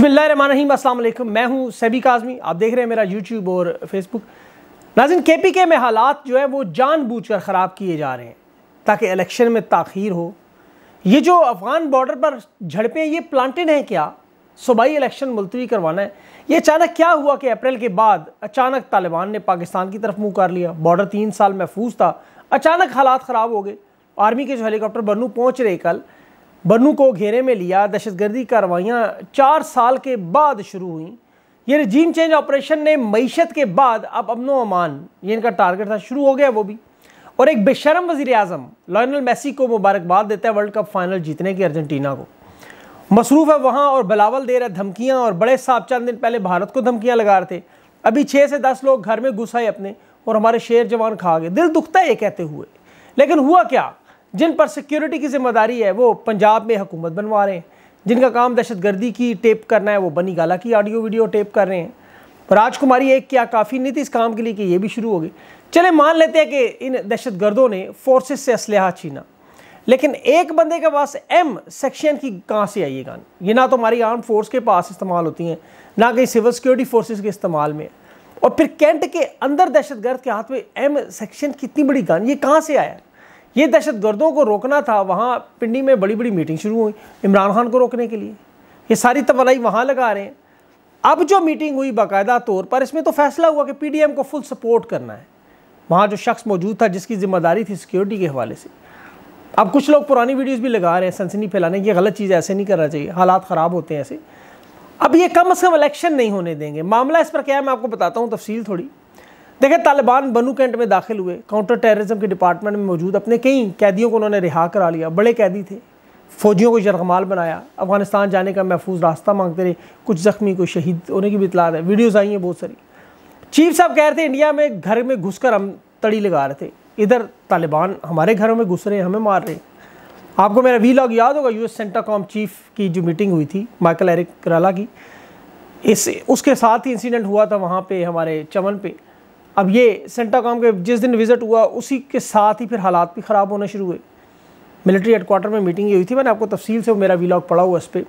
बिसमीम मैं हूं सैबी काजमी आप देख रहे हैं मेरा यूट्यूब और फेसबुक नाजिन के पी के में हालात जो है वो जानबूझकर ख़राब किए जा रहे हैं ताकि इलेक्शन में तखीर हो ये जो अफ़गान बॉर्डर पर झड़पें ये प्लान्टन हैं क्या सूबाई इलेक्शन मुलतवी करवाना है ये अचानक क्या हुआ कि अप्रैल के बाद अचानक तालिबान ने पाकिस्तान की तरफ मुँह कर लिया बॉर्डर तीन साल महफूज था अचानक हालात ख़राब हो गए आर्मी के जो हेलीकॉप्टर बनू पहुँच रहे कल बनू को घेरे में लिया दहशतगर्दी कार्रवाइयाँ चार साल के बाद शुरू हुई ये रजीम चेंज ऑपरेशन ने मीशत के बाद अब अमनो अमान ये इनका टारगेट था शुरू हो गया वो भी और एक बेशरम वजीर अजम लॉनल मेसी को मुबारकबाद देता है वर्ल्ड कप फाइनल जीतने की अर्जेंटीना को मसरूफ़ है वहाँ और बलावल दे रहा है धमकियाँ और बड़े साहब चंद दिन पहले भारत को धमकियाँ लगा रहे थे अभी छः से दस लोग घर में घुस आए अपने और हमारे शेर जवान खा गए दिल दुखता है ये कहते हुए लेकिन हुआ क्या जिन पर सिक्योरिटी की जिम्मेदारी है वो पंजाब में हुकूमत बनवा रहे हैं जिनका काम दहशत गर्दी की टेप करना है वो बनी गाला की ऑडियो वीडियो टेप कर रहे हैं राजकुमारी एक क्या काफ़ी नहीं थी इस काम के लिए कि ये भी शुरू हो गई चले मान लेते हैं कि इन दहशत गर्दों ने फोर्सेस से इसलह छीना लेकिन एक बंदे के पास एम सेक्शन की कहाँ से आई ये गान ये ना तो हमारी आर्म फोर्स के पास इस्तेमाल होती हैं ना कहीं सिविल सिक्योरिटी फोर्सेस के इस्तेमाल में और फिर कैंट के अंदर दहशतगर्द के हाथ में एम सेक्शन कितनी बड़ी गान ये कहाँ से आया है ये दहशत गर्दों को रोकना था वहाँ पिंडी में बड़ी बड़ी मीटिंग शुरू हुई इमरान खान को रोकने के लिए ये सारी तवलाई वहाँ लगा रहे हैं अब जो मीटिंग हुई बाकायदा तौर पर इसमें तो फैसला हुआ कि एम को फुल सपोर्ट करना है वहाँ जो शख्स मौजूद था जिसकी जिम्मेदारी थी सिक्योरिटी के हवाले से अब कुछ लोग पुरानी वीडियोस भी लगा रहे हैं सनसनी फैलाने की गलत चीज़ ऐसे नहीं करना चाहिए हालात ख़राब होते हैं ऐसे अब ये कम अज़ कम इलेक्शन नहीं होने देंगे मामला इस पर क्या है मैं आपको बताता हूँ तफसील थोड़ी देखिए तालिबान बनू कैंट में दाखिल हुए काउंटर टेररिज्म के डिपार्टमेंट में मौजूद अपने कई कैदियों को उन्होंने रिहा करा लिया बड़े कैदी थे फौजियों को जरगमाल बनाया अफगानिस्तान जाने का महफूज रास्ता मांगते रहे कुछ ज़ख्मी को शहीद होने की भी इतलात है वीडियोज़ आई हैं बहुत सारी चीफ साहब कह रहे थे इंडिया में घर में कर हम तड़ी लगा रहे थे इधर तालिबान हमारे घरों में घुस रहे हैं हमें मार रहे हैं आपको मेरा वी लॉग याद होगा एस सेंटर कॉम चीफ की जो मीटिंग हुई थी माइकल एरिक कराला की इस उसके साथ ही इंसीडेंट हुआ था वहाँ पर हमारे चमन पे अब ये सेंटा कॉम के जिस दिन विज़िट हुआ उसी के साथ ही फिर हालात भी ख़राब होना शुरू हुए मिलिट्री हेडकोार्टर में मीटिंग ये हुई थी मैंने आपको तफसील से मेरा वीलॉग पड़ा हुआ इस पर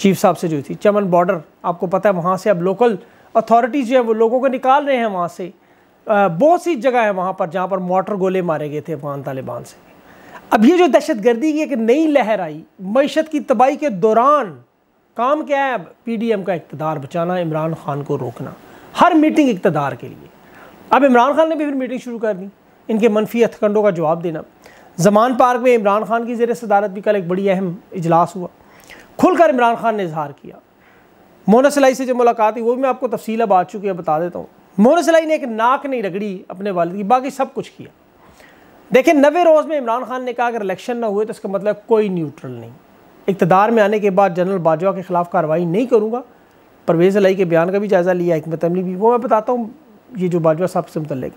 चीफ साहब से जो थी चमन बॉर्डर आपको पता है वहाँ से अब लोकल अथॉरिटीज़ जो है वो लोगों को निकाल रहे हैं वहाँ से बहुत सी जगह है वहाँ पर जहाँ पर मोटर गोले मारे गए थे अफगान तालिबान से अब ये जो दहशत गर्दी की एक नई लहर आई मीशत की तबाही के दौरान काम क्या है अब पी डी एम का इकतदार बचाना इमरान खान को रोकना हर मीटिंग इकतदार के लिए अब इमरान खान ने भी फिर मीटिंग शुरू कर दी इनके मनफी हथकंडों का जवाब देना जमान पार्क में इमरान खान की जेर सदारत भी कल एक बड़ी अहम इजलास हुआ खुलकर इमरान खान ने इजहार किया मोना सिलाई से जो मुलाकात हुई वो भी मैं आपको तफसील अब आ चुकी है बता देता हूँ मोना सिलाई ने एक नाक नहीं रगड़ी अपने वालद की बाकी सब कुछ किया देखिए नवे रोज़ में इमरान खान ने कहा अगर इलेक्शन ना हुए तो इसका मतलब कोई न्यूट्रल नहीं इकतदार में आने के बाद जनरल बाजवा के खिलाफ कार्रवाई नहीं करूँगा परवेज़ अलाई के बयान का भी जायज़ा लिया एक मतमली भी वो मैं बताता हूँ ये जो बाजवा साहब से मुतल है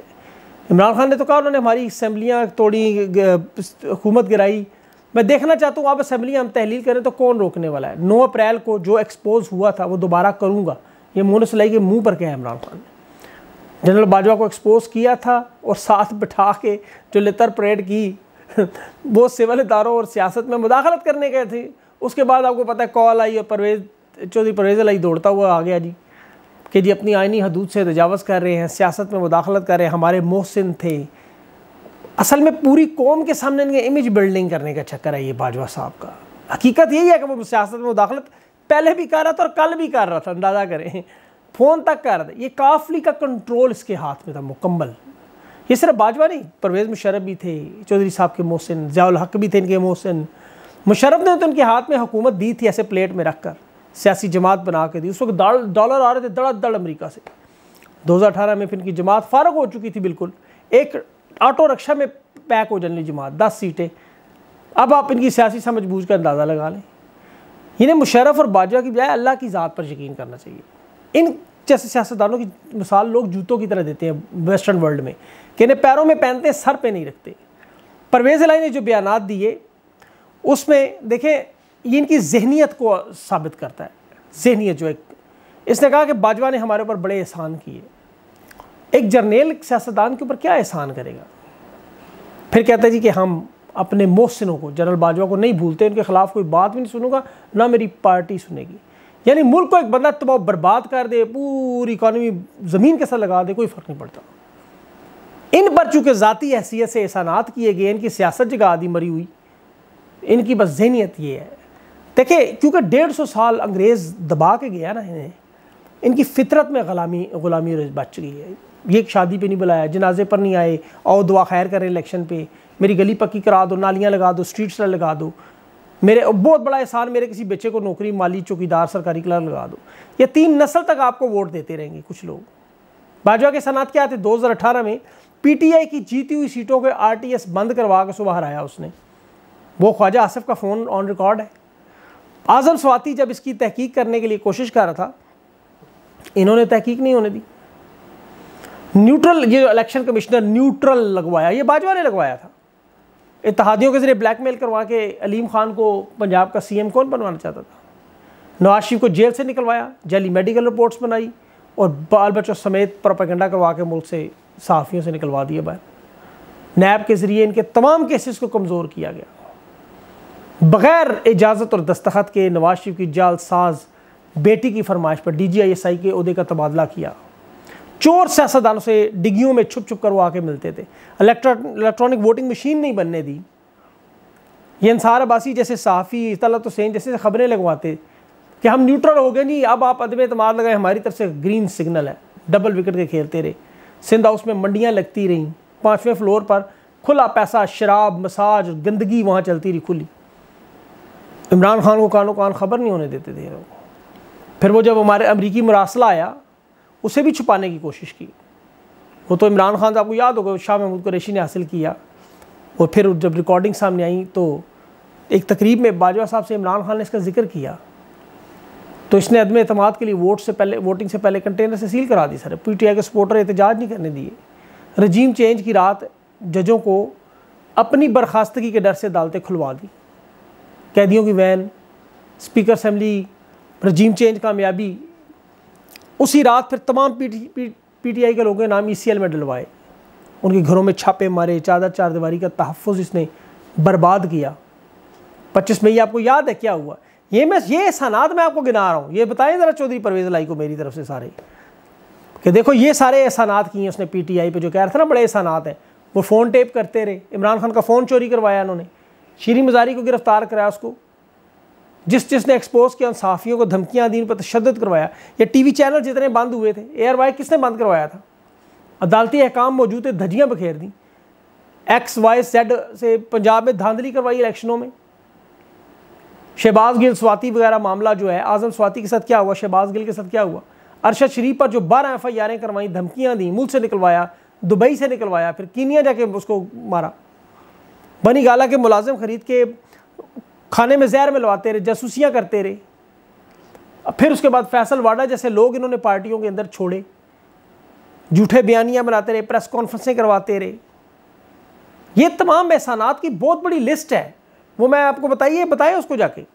इमरान खान ने तो कहा उन्होंने हमारी असम्बलियाँ तोड़ी हुकूमत गिराई मैं देखना चाहता हूँ आप असम्बलियाँ हम तहलील करें तो कौन रोकने वाला है नौ अप्रैल को जो एक्सपोज हुआ था वो दोबारा करूँगा ये मोन सलाई के मुँह पर क्या है इमरान खान ने जनरल बाजवा को एक्सपोज किया था और साथ बिठा के जो लेतर परेड की वो सिविल इदारों और सियासत में मुदाखलत करने गए थे उसके बाद आपको पता है कॉल आई और परवेज चौधरी परवेज लाई दौड़ता हुआ आ गया जी कि जी अपनी आइनी हदूद से तजावज़ कर रहे हैं सियासत में मुदाखलत कर रहे हैं हमारे मोहसिन थे असल में पूरी कौम के सामने इनके इमेज बिल्डिंग करने का चक्कर है ये बाजवा साहब का हकीकत यही है कि वो सियासत में मुदाखलत पहले भी कर रहा था और कल भी कर रहा था अंदाज़ा करें फ़ोन तक कर रहा था ये काफली का कंट्रोल इसके हाथ में था मुकम्मल ये सिर्फ बाजवा नहीं परवेज़ मुशरफ भी थे चौधरी साहब के मोहसिन जयाल हक भी थे इनके मोहसिन मुशरफ ने तो इनके हाथ में हुकूमत दी थी ऐसे प्लेट में रख कर सियासी जमात बना के दी उस वक्त डॉलर आ रहे थे दड़ा दड़ अमरीका से दो हज़ार अठारह में फिर इनकी जमात फारग हो चुकी थी बिल्कुल एक ऑटो रक्षा में पैक हो जाने जमात दस सीटें अब आप इनकी सियासी समझ बूझ का अंदाज़ा लगा लें इन्हें मुशरफ और बाजवा की बजाय अल्लाह की ज़ात पर यकीन करना चाहिए इन जैसे सियासतदानों की मिसाल लोग जूतों की तरह देते हैं वेस्टर्न वर्ल्ड में कि इन्हें पैरों में पहनते हैं सर पर नहीं रखते परवेज़ लाई ने जो बयान दिए उसमें देखें ये इनकी जहनीत को साबित करता है जहनीत जो एक इसने कहा कि बाजवा ने हमारे ऊपर बड़े एहसान किए एक जर्नेल सियासतदान के ऊपर क्या एहसान करेगा फिर कहता है जी कि हम अपने मोहसिनों को जनरल बाजवा को नहीं भूलते उनके खिलाफ कोई बात भी नहीं सुनूंगा ना मेरी पार्टी सुनेगी यानी मुल्क को एक बंदा तबाह बर्बाद कर दे पूरी इकानमी ज़मीन के साथ लगा दे कोई फ़र्क नहीं पड़ता इन पर चूँकि ज़ाती हैसियत से एहसानात किए गए इनकी सियासत जगह आदि मरी हुई इनकी बस जहनीत ये है देखिए क्योंकि डेढ़ सौ साल अंग्रेज़ दबा के गया ना इन्हें इनकी फितरत में गुलामी गुलामी बच गई है ये शादी पे नहीं बुलाया जनाजे पर नहीं आए और दुआ खैर करें इलेक्शन पे मेरी गली पक्की करा दो नालियाँ लगा दो स्ट्रीट्स लगा दो मेरे बहुत बड़ा एहसान मेरे किसी बच्चे को नौकरी माली चौकीदार सरकारी कलर लगा दो ये तीन नस्ल तक आपको वोट देते रहेंगे कुछ लोग भाजपा के सनात क्या थे अठारह में पीटीआई की जीती हुई सीटों के आरटीएस बंद करवा के सुबह हराया उसने वो ख्वाजा आसफ का फ़ोन ऑन रिकॉर्ड है आज़म स्वाति जब इसकी तहकीक करने के लिए कोशिश कर रहा था इन्होंने तहकीक नहीं होने दी न्यूट्रल ये इलेक्शन कमिश्नर न्यूट्रल लगवाया ये बाजवा ने लगवाया था इतिहादियों के जरिए ब्लैकमेल करवा के अलीम खान को पंजाब का सीएम कौन बनवाना चाहता था नवाज शरीफ को जेल से निकलवाया जैली मेडिकल रिपोर्ट्स बनाई और बाल बच्चों समेत प्रोपेगेंडा करवा के मुल्क से साफियों से निकलवा दिया बाहर नैब के ज़रिए इनके तमाम केसेस को कमज़ोर किया गया बगैर इजाज़त और दस्तखत के नवाज शरीफ की जालसाज बेटी की फरमाइश पर D G I S I के अहदे का तबादला किया चोर सियासतदानों से डिग्गियों में छुप छुप कर वो आके मिलते थे इलेक्ट्रॉनिक वोटिंग मशीन नहीं बनने दी ये अंसार अबासी जैसे सहाफ़ी तलत हुसैन जैसे खबरें लगवाते कि हम न्यूट्रल हो गए जी अब आप अदम अतमाद लगाए हमारी तरफ से ग्रीन सिग्नल है डबल विकेट के खेलते रहे सिंध हाउस में मंडियाँ लगती रहीं पाँचवें फ्लोर पर खुला पैसा शराब मसाज गंदगी वहाँ चलती रही खुली इमरान खान को कानो कान ख़बर नहीं होने देते थे ये लोग फिर वो जब हमारे अमरीकी मरासला आया उसे भी छुपाने की कोशिश की वो तो इमरान खान साहब को याद होगा शाह महमूद कुरेशी ने हासिल किया और फिर जब रिकॉर्डिंग सामने आई तो एक तकरीब में बाजवा साहब से इमरान खान ने इसका जिक्र किया तो इसने अदम अतमाद के लिए वोट से पहले वोटिंग से पहले कंटेनर से सील करा दी सर पी टी आई के सपोर्टर एहतजाज नहीं करने दिए रजीम चेंज की रात जजों को अपनी बर्खास्तगी के डर से अदालतें खुलवा दी कैदियों की van speaker assembly regime change कामयाबी उसी रात फिर तमाम P T P T I के लोगों के नाम ई सी एल में डलवाए उनके घरों में छापे मारे चादर चारदीवारी का तहफ़ इसने बर्बाद किया पच्चीस मई आपको याद है क्या हुआ ये मैं ये एहसानात मैं आपको गिना रहा हूँ ये बताएं ज़रा चौधरी परवेज़ लाई को मेरी तरफ से सारे कि देखो ये सारे एहसानात किए हैं उसने आई पर जो कह रहा था ना बड़े एहसानात हैं वो फ़ोन टेप करते रहे इमरान खान का फ़ोन चोरी करवाया उन्होंने शीरी मजारी को गिरफ्तार कराया उसको जिस जिसने एक्सपोज किया उन साफियों को धमकियाँ दी उन पर तशद करवाया या टी वी चैनल जितने बंद हुए थे एयर वाई किसने बंद करवाया था अदालती अहकाम मौजूद थे धजियाँ बखेर दी एक्स वाई सेड से पंजाब में धांधली करवाई इलेक्शनों में शहबाज गिल स्वाति वगैरह मामला जो है आजम स्वाति के साथ क्या हुआ शहबाज गिल के साथ क्या हुआ अरशद शरीफ पर जो बारह एफ आई आरें करवाई धमकियाँ दी मुल्क से निकलवाया दुबई से निकलवाया फिर कीनिया जाके उसको मारा बनी गाला के मुलाजम ख़रीद के खाने में जहर मिलवाते रहे जासूसियाँ करते रहे फिर उसके बाद फैसल वाडा जैसे लोग इन्होंने पार्टियों के अंदर छोड़े झूठे बयानियाँ बनाते रहे प्रेस कॉन्फ्रेंसें करवाते रहे ये तमाम एहसानात की बहुत बड़ी लिस्ट है वो मैं आपको बताइए बताए उसको जाके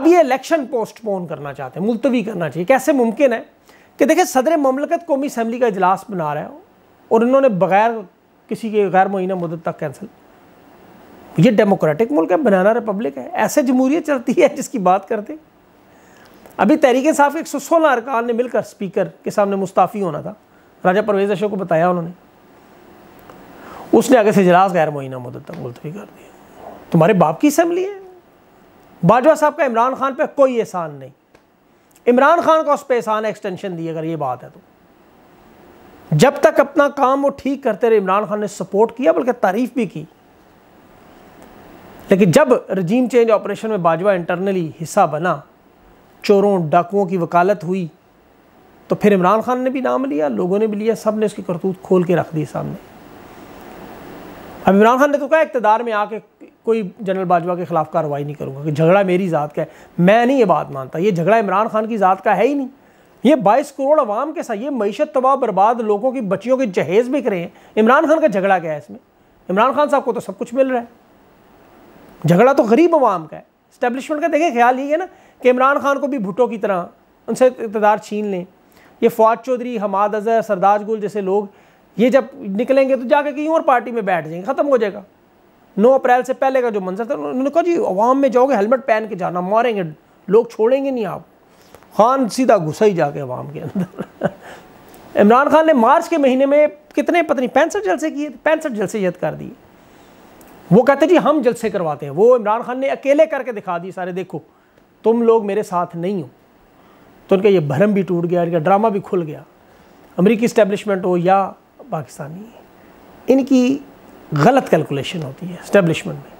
अब ये इलेक्शन पोस्टपोन करना चाहते हैं मुलतवी करना चाहिए कैसे मुमकिन है कि देखिए सदर ममलकत कौमी असम्बली का इजलास बना रहा है और इन्होंने बगैर किसी के गैर मुना मदद तक कैंसिल ये डेमोक्रेटिक मुल्क है बनाना रिपब्लिक है ऐसे जमहूरियत चलती है जिसकी बात करते अभी तहरीक साफ एक सौ सोलह अरकान ने मिलकर स्पीकर के सामने मुस्ताफ़ी होना था राजा परवेज अशोक को बताया उन्होंने उसने आगे से इजलास गैर मुआना मदद तक मुलतवी कर दिया तुम्हारे बाप की असम्बली है बाजवा साहब का इमरान खान पर कोई एहसान नहीं इमरान खान का उस पर एहसान एक्सटेंशन दी अगर ये बात है तो जब तक अपना काम वो ठीक करते रहे इमरान खान ने सपोर्ट किया बल्कि तारीफ भी की लेकिन जब रजीम चेंज ऑपरेशन में बाजवा इंटरनली हिस्सा बना चोरों डाकुओं की वकालत हुई तो फिर इमरान खान ने भी नाम लिया लोगों ने भी लिया सब ने उसकी करतूत खोल के रख दी सामने अब इमरान खान ने तो कहा इकतदार में आके कोई जनरल बाजवा के खिलाफ कार्रवाई नहीं करूँगा कि झगड़ा मेरी ज़ात का है मैं नहीं ये बात मानता ये झगड़ा इमरान खान की ज़ात का है ही नहीं ये बाईस करोड़ अवाम के साथ ये मीशत तबाह बर्बाद लोगों की बच्चियों के जहेज़ बिक रहे हैं इमरान खान का झगड़ा क्या है इसमें इमरान खान साहब को तो सब कुछ मिल रहा है झगड़ा तो गरीब आवाम का है इस्टेबलिशमेंट का देखें ख्याल ही है ना कि इमरान खान को भी भुटो की तरह उनसे इकतदार छीन लें ये फवाद चौधरी हमाद अजहर सरदार गुल जैसे लोग ये जब निकलेंगे तो जाकर कहीं और पार्टी में बैठ जाएंगे ख़त्म हो जाएगा नौ अप्रैल से पहले का जो मंजर था उन्होंने कहा जी अवाम में जाओगे हेलमेट पहन के जाना मारेंगे लोग छोड़ेंगे नहीं आप खान सीधा घुसा ही जाके अवाम के अंदर इमरान खान ने मार्च के महीने में कितने पत्नी पैंसठ जलसे किए पैंसठ जलसे यद कर दिए वो कहते जी हम जलसे करवाते हैं वो इमरान खान ने अकेले करके दिखा दी सारे देखो तुम लोग मेरे साथ नहीं हो तो उनका ये भरम भी टूट गया इनका ड्रामा भी खुल गया अमरीकी इस्टेबलिशमेंट हो या पाकिस्तानी इनकी गलत कैलकुलेशन होती है इस्टेबलिशमेंट में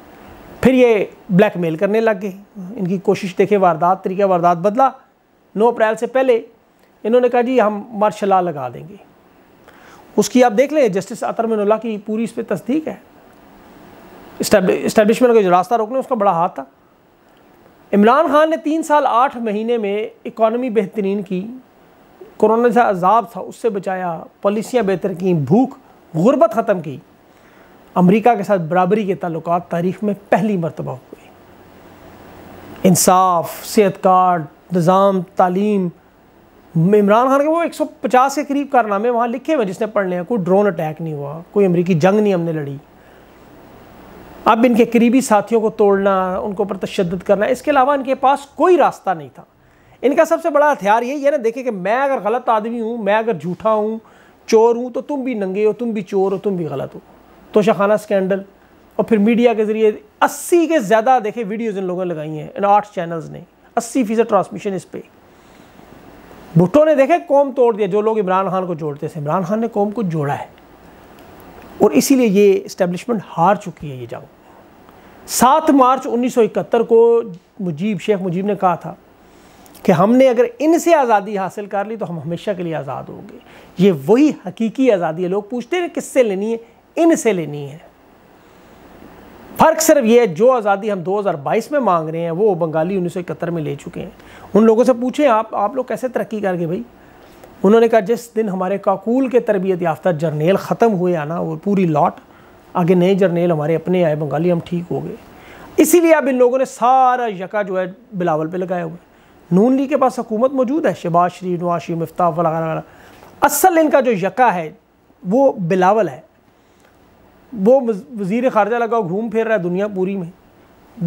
फिर ये ब्लैक मेल करने लग गए इनकी कोशिश देखे वारदात तरीका वारदात बदला नौ अप्रैल से पहले इन्होंने कहा जी हम मार्शल लगा देंगे उसकी आप देख लें जस्टिस अतर मनोला की पूरी इस पर तस्दीक है इस्टेबलिशमेंट का जो रास्ता रोकने उसका बड़ा हाथ था इमरान खान ने तीन साल आठ महीने में इकानमी बेहतरीन की कोरोना से अजाब था उससे बचाया पॉलिसियाँ बेहतर की भूख गुर्बत ख़त्म की अमरीका के साथ बराबरी के तल्ल तारीख में पहली मरतबा हुए इंसाफ सेहत कार्ड निज़ाम तालीम इमरान खान के वो 150 के करीब कारनामे वहाँ लिखे हुए जिसने पढ़ लिया कोई ड्रोन अटैक नहीं हुआ कोई अमरीकी जंग नहीं हमने लड़ी अब इनके करीबी साथियों को तोड़ना उनके ऊपर तशद करना इसके अलावा इनके पास कोई रास्ता नहीं था इनका सबसे बड़ा हथियार यही है ना देखे कि मैं अगर गलत आदमी हूँ मैं अगर झूठा हूँ चोर हूँ तो तुम भी नंगे हो तुम भी चोर हो तुम भी गलत हो तोशाखाना स्कैंडल और फिर मीडिया के ज़रिए अस्सी के ज़्यादा देखे वीडियोज़ इन लोगों ने लगाई हैं इन आठ चैनल्स ने अस्सी फ़ीसद ट्रांसमिशन इस पर भुट्टो ने देखे कौम तोड़ दिया जो लोग इमरान खान को जोड़ते थे इमरान खान ने कौम को जोड़ा है और इसीलिए ये इस्टेब्लिशमेंट हार चुकी है ये जंग सात मार्च 1971 को मुजीब शेख मुजीब ने कहा था कि हमने अगर इनसे आज़ादी हासिल कर ली तो हम हमेशा के लिए आज़ाद होंगे ये वही हकीकी आज़ादी है लोग पूछते हैं किससे लेनी है इनसे लेनी है फ़र्क सिर्फ ये है जो आज़ादी हम 2022 में मांग रहे हैं वो बंगाली 1971 में ले चुके हैं उन लोगों से पूछें आप आप लोग कैसे तरक्की करके भाई उन्होंने कहा जिस दिन हमारे काकूल के तरबियत याफ्ता जर्नेल ख़त्म हुए आना वो पूरी लॉट आगे नए जर्नेल हमारे अपने आए बंगाली हम ठीक हो गए इसीलिए अब इन लोगों ने सारा यका जो है बिलावल पे लगाया हुआ है नून ली के पास हुकूमत मौजूद है शबाज शरीफ नवाज शरीफ मफ्ताफ वगैरह वगैरह असल इनका जो यका है वो बिलावल है वो वजीर खारजा लगा घूम फिर रहा है दुनिया पूरी में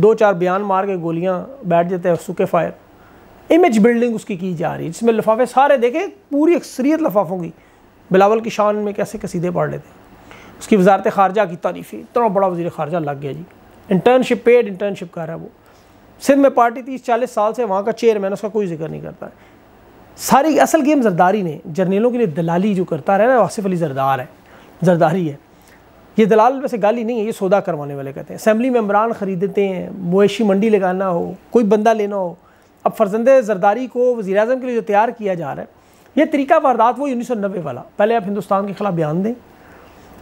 दो चार बयान मार के गोलियाँ बैठ जाते हैं सूखे फायर इमेज बिल्डिंग उसकी की जा रही है जिसमें लिफाफे सारे देखे पूरी अक्सरियत लफाफों की बिलावल की शान में कैसे कसीदे पढ़ लेते हैं उसकी वजारत खारजा की तारीफ़ी इतना बड़ा वजी खारजा लग गया जी इंटर्नशिप पेड इंटर्नशिप कर रहा है वो सिंध में पार्टी तीस चालीस साल से वहाँ का चेयरमैन उसका कोई जिक्र नहीं करता है सारी असल गेम जरदारी ने जर्नीलों के लिए दलाली जो करता रहा ना आसिफ अली जरदार है जरदारी है ये दलाल वैसे गाली नहीं है ये सौदा करवाने वाले कहते हैं असम्बली मेम्बरान ख़रीदते हैं मोशी मंडी लगाना हो कोई बंदा लेना हो अब फर्जंद जरदारी को वज़ी अजम के लिए जो तैयार किया जा रहा है ये तरीका वारदात वो उन्नीस सौ नब्बे वाला पहले आप हिंदुस्तान के ख़िलाफ़ बयान दें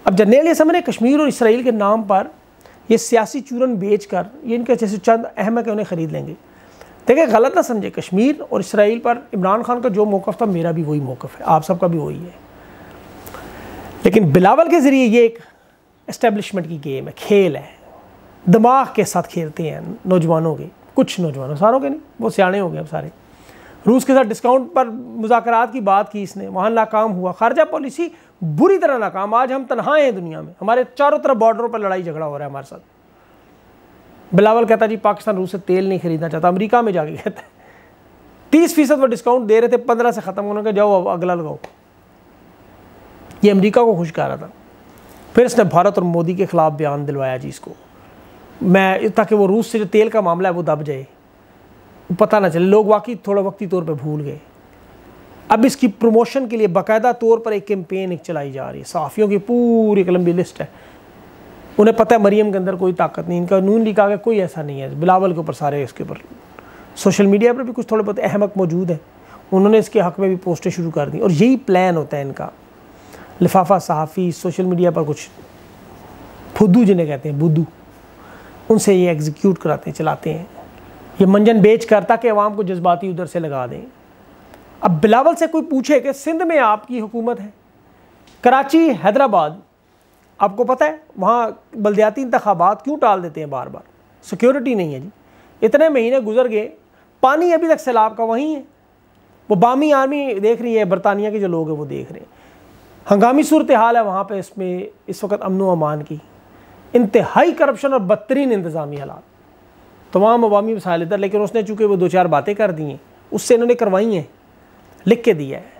अब जनरल असम्बली ने कश्मीर और इसराइल के नाम पर ये सियासी चूरन बेच कर ये इनके जैसे चंद अहम है कि उन्हें ख़रीद लेंगे देखिए गलत ना समझे कश्मीर और इसराइल पर इमरान खान का जो मौक़ था मेरा भी वही मौक़ है आप सबका भी वही है लेकिन बिलावल के ज़रिए ये एक इस्टेबलिशमेंट की गेम है खेल है दिमाग के साथ खेलते हैं नौजवानों के कुछ नौजवानों सारों के नहीं वो सियाने हो गए अब सारे रूस के साथ डिस्काउंट पर मुजाकर की बात की इसने वहाँ नाकाम हुआ खारजा पॉलिसी बुरी तरह नाकाम आज हम तनहा हैं दुनिया में हमारे चारों तरफ बॉर्डरों पर लड़ाई झगड़ा हो रहा है हमारे साथ बिलावल कहता जी पाकिस्तान रूस से तेल नहीं खरीदना चाहता अमरीका में जाके कहता तीस फीसद वो डिस्काउंट दे रहे थे पंद्रह से ख़त्म होने का जाओ अब अगला लगाओ ये अमेरिका को खुश कर रहा था फिर इसने भारत और मोदी के खिलाफ बयान दिलवाया जी इसको मैं ताकि वो रूस से जो तेल का मामला है वो दब जाए पता ना चले लोग वाकई थोड़ा वक्ती तौर पर भूल गए अब इसकी प्रमोशन के लिए बाकायदा तौर पर एक कैंपेन एक चलाई जा रही है सहाफ़ियों की पूरी लंबी लिस्ट है उन्हें पता है मरीम के अंदर कोई ताकत नहीं इनका नून लिखा गया कोई ऐसा नहीं है बिलावल के ऊपर सारे इसके ऊपर सोशल मीडिया पर भी कुछ थोड़े बहुत अहमक मौजूद है उन्होंने इसके हक़ में भी पोस्टें शुरू कर दी और यही प्लान होता है इनका लिफाफा सहाफ़ी सोशल मीडिया पर कुछ फुद्दू जिन्हें कहते हैं बुद्धू उनसे ये एग्जीक्यूट कराते हैं चलाते हैं ये मंजन बेच कर ताकि अवाम को जज्बाती उधर से लगा दें अब बिलावल से कोई पूछे कि सिंध में आपकी हुकूमत है कराची हैदराबाद आपको पता है वहाँ बलदयाती इंतबात क्यों टाल देते हैं बार बार सिक्योरिटी नहीं है जी इतने महीने गुजर गए पानी अभी तक सैलाब का वहीं है वो बामी आर्मी देख रही है बरतानिया के जो लोग हैं वो देख रहे हैं हंगामी सूरत हाल है वहाँ पर इसमें इस वक्त अमन अमान की इंतहाई करप्शन और बदतरीन इंतज़ामी हालात तमाम अवामी मसाइल था लेकिन उसने चूँकि वो दो चार बातें कर दी हैं उससे इन्होंने करवाई हैं लिख के दिया है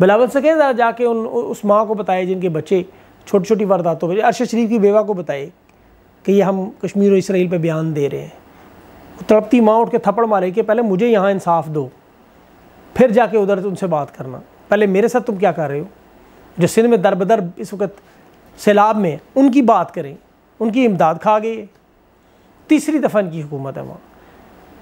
बिलावल से कहें ज़रा जाके उन उस माँ को बताए जिनके बच्चे छोटी छोटी वारदातों पर अरशद शरीफ की बेवा को बताए कि ये हम कश्मीर और इसराइल पर बयान दे रहे हैं तड़पती माँ उठ के थप्पड़ मारे कि पहले मुझे यहाँ इंसाफ दो फिर जाके उधर उनसे बात करना पहले मेरे साथ तुम क्या कर रहे हो जो सिंध में दर बदर इस वक्त सैलाब में उनकी बात करें उनकी इमदाद खा गई तीसरी दफ़ा इनकी हुकूमत है वहाँ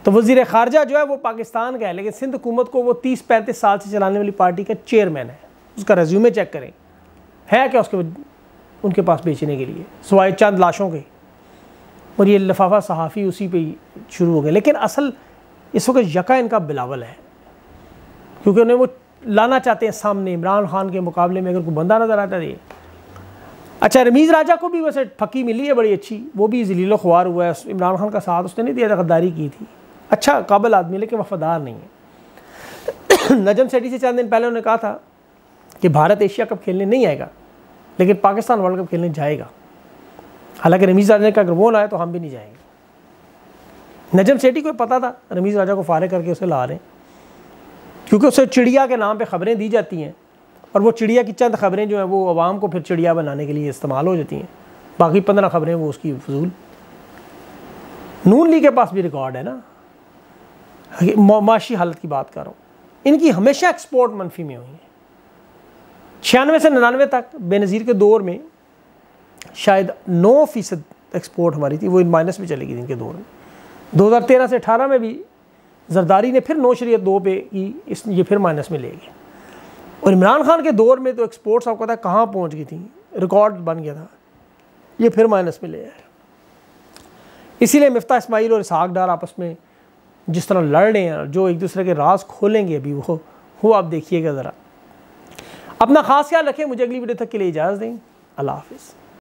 तो वजीर खारजा जो है वो पाकिस्तान का है लेकिन सिंध हुकूमत को वो तीस पैंतीस साल से चलाने वाली पार्टी का चेयरमैन है उसका रेज्यूमे चेक करें है क्या उसके उनके पास बेचने के लिए सवाए चंद लाशों के और ये लफाफा सहाफ़ी उसी पे शुरू हो गए लेकिन असल इस वक्त यका इनका बिलावल है क्योंकि उन्हें वो लाना चाहते हैं सामने इमरान खान के मुकाबले में अगर कोई बंदा नज़र आता है अच्छा रमीज़ राजा को भी वैसे फकी मिली है बड़ी अच्छी वो भी जलीलो ख्वार हुआ है इमरान खान का साथ उसने नहीं दिया गद्दारी की थी अच्छा काबिल आदमी लेकिन वफादार नहीं है नजम सेठी से चंद दिन पहले उन्होंने कहा था कि भारत एशिया कप खेलने नहीं आएगा लेकिन पाकिस्तान वर्ल्ड कप खेलने जाएगा हालांकि रमीज़ राजा का अगर वो ना तो हम भी नहीं जाएंगे नजम सेठी को पता था रमीज़ राजा को फ़ारे करके उसे ला रहे हैं क्योंकि उसे चिड़िया के नाम पर ख़बरें दी जाती हैं और वो चिड़िया की चंद खबरें जो हैं वो आवाम को फिर चिड़िया बनाने के लिए इस्तेमाल हो जाती हैं बाकी पंद्रह खबरें वो उसकी फजूल नून ली के पास भी रिकॉर्ड है ना माशी हालत की बात कर रहा हूँ इनकी हमेशा एक्सपोर्ट मनफी में हुई है छियानवे से निन्यानवे तक बेनज़ीर के दौर में शायद नौ फीसद एक्सपोर्ट हमारी थी वो इन माइनस में चलेगी इनके दौर में दो हज़ार तेरह से अठारह में भी जरदारी ने फिर नौ शरीत दो पे की इस ये फिर माइनस में ले गए और इमरान खान के दौर में तो एक्सपोर्ट्स आपको पता है कहाँ पहुँच गई थी रिकॉर्ड बन गया था ये फिर माइनस में ले आए इसीलिए मफ्ता इसमाइल और इसहाक डार आपस में जिस तरह लड़ रहे हैं जो एक दूसरे के राज खोलेंगे अभी वो वो आप देखिएगा ज़रा अपना खास ख्याल रखें मुझे अगली वीडियो तक के लिए इजाज़त दें अल्लाह हाफिज़